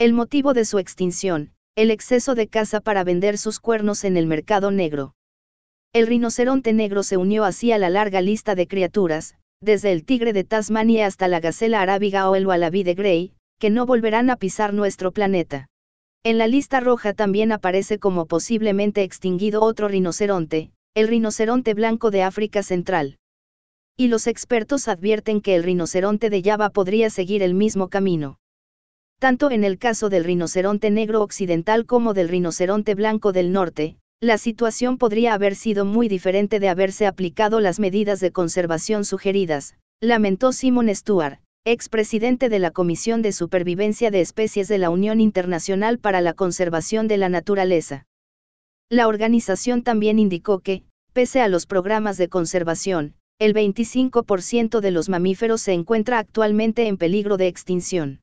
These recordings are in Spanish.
El motivo de su extinción, el exceso de caza para vender sus cuernos en el mercado negro. El rinoceronte negro se unió así a la larga lista de criaturas, desde el tigre de Tasmania hasta la gacela arábiga o el walabi de Grey, que no volverán a pisar nuestro planeta. En la lista roja también aparece como posiblemente extinguido otro rinoceronte, el rinoceronte blanco de África Central. Y los expertos advierten que el rinoceronte de Java podría seguir el mismo camino tanto en el caso del rinoceronte negro occidental como del rinoceronte blanco del norte, la situación podría haber sido muy diferente de haberse aplicado las medidas de conservación sugeridas, lamentó Simon Stuart, expresidente de la Comisión de Supervivencia de Especies de la Unión Internacional para la Conservación de la Naturaleza. La organización también indicó que, pese a los programas de conservación, el 25% de los mamíferos se encuentra actualmente en peligro de extinción.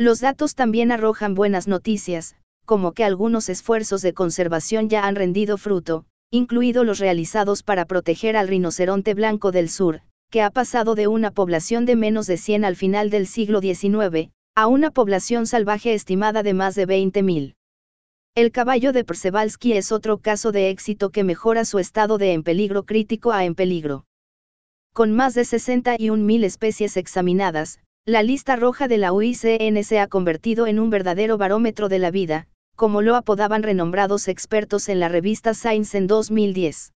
Los datos también arrojan buenas noticias, como que algunos esfuerzos de conservación ya han rendido fruto, incluidos los realizados para proteger al rinoceronte blanco del sur, que ha pasado de una población de menos de 100 al final del siglo XIX, a una población salvaje estimada de más de 20.000. El caballo de Persevalsky es otro caso de éxito que mejora su estado de en peligro crítico a en peligro. Con más de 61.000 especies examinadas, la lista roja de la UICN se ha convertido en un verdadero barómetro de la vida, como lo apodaban renombrados expertos en la revista Science en 2010.